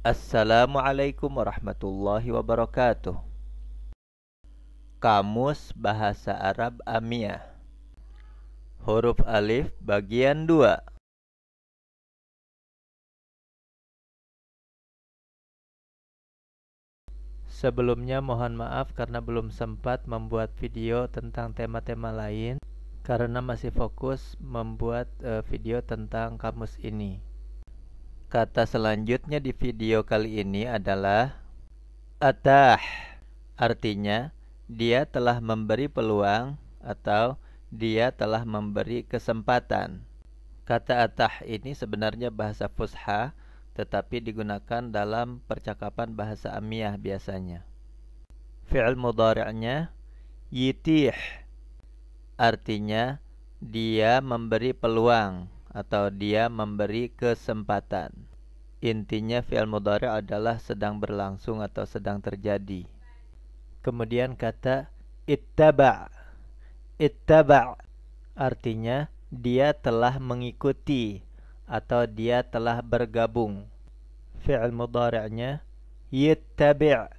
Assalamualaikum warahmatullahi wabarakatuh. Kamus Bahasa Arab Amiyah. Huruf alif bagian 2. Sebelumnya mohon maaf karena belum sempat membuat video tentang tema-tema lain karena masih fokus membuat eh, video tentang kamus ini. Kata selanjutnya di video kali ini adalah atah. Artinya, dia telah memberi peluang atau dia telah memberi kesempatan. Kata atah ini sebenarnya bahasa Fusha, tetapi digunakan dalam percakapan bahasa Amiyah biasanya. Fi'il mudari'nya yitih. Artinya, dia memberi peluang atau dia memberi kesempatan. Intinya fi'il mudhari adalah sedang berlangsung atau sedang terjadi. Kemudian kata ittaba. Ittaba artinya dia telah mengikuti atau dia telah bergabung. Fi'il mudhari'nya yittabi'.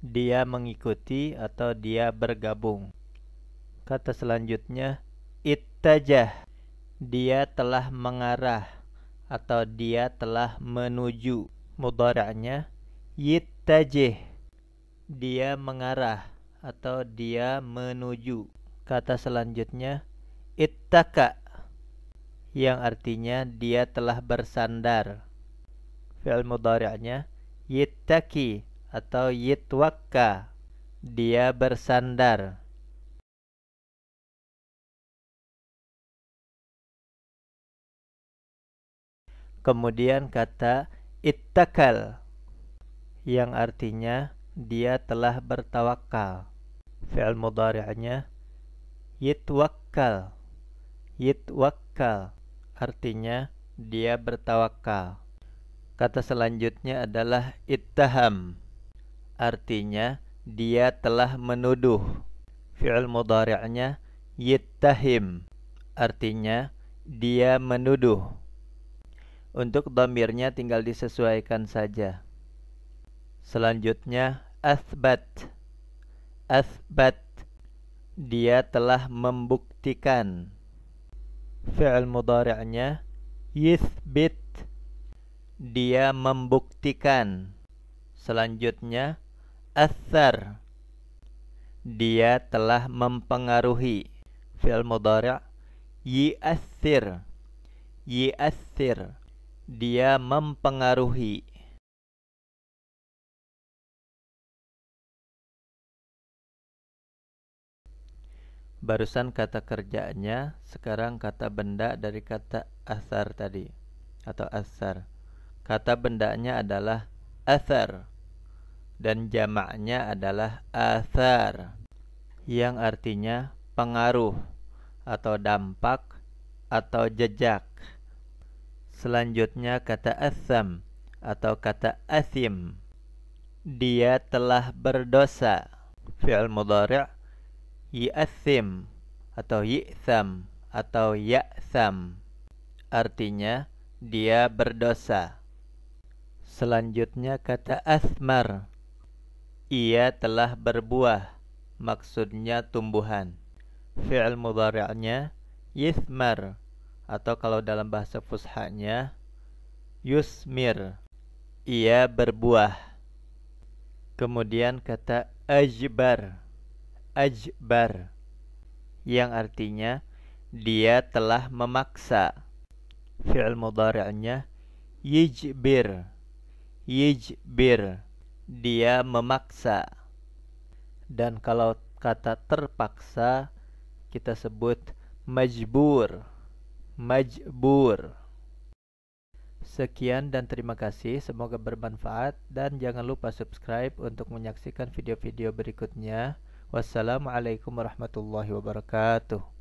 Dia mengikuti atau dia bergabung. Kata selanjutnya ittajah dia telah mengarah atau dia telah menuju Ita yittajih dia mengarah atau dia menuju kata selanjutnya ittaka yang artinya dia telah bersandar fi'il mudhari'nya yittaki atau yitwakka dia bersandar Kemudian kata ittakal yang artinya dia telah bertawakal. Fi'il mudhari'nya yitwakkal. Yitwakkal artinya dia bertawakal. Kata selanjutnya adalah ittaham. Artinya dia telah menuduh. Fi'il mudhari'nya yittahim. Artinya dia menuduh. Untuk domirnya tinggal disesuaikan saja. Selanjutnya, asbat, asbat Dia telah membuktikan. Fi'il mudari'nya yisbit. Dia membuktikan. Selanjutnya, asar Dia telah mempengaruhi. Fi'il mudari' yi'athir. asir. Dia mempengaruhi. Barusan kata kerjanya, sekarang kata benda dari kata asar tadi atau asar. Kata bendanya adalah asar dan jamaknya adalah asar yang artinya pengaruh atau dampak atau jejak. Selanjutnya kata asam atau kata asim. Dia telah berdosa. Fi'al mudhari' yi'asim atau yi'sam atau ya'sam. Artinya dia berdosa. Selanjutnya kata asmar. Ia telah berbuah, maksudnya tumbuhan. Fi'al mudhari'nya yismar atau kalau dalam bahasa fushanya yusmir. Ia berbuah. Kemudian kata ajbar. Ajbar yang artinya dia telah memaksa. Fi'il mudhari'nya yijbir. Yijbir. Dia memaksa. Dan kalau kata terpaksa kita sebut majbur majbur. Sekian dan terima kasih, semoga bermanfaat dan jangan lupa subscribe untuk menyaksikan video-video berikutnya. Wassalamualaikum warahmatullahi wabarakatuh.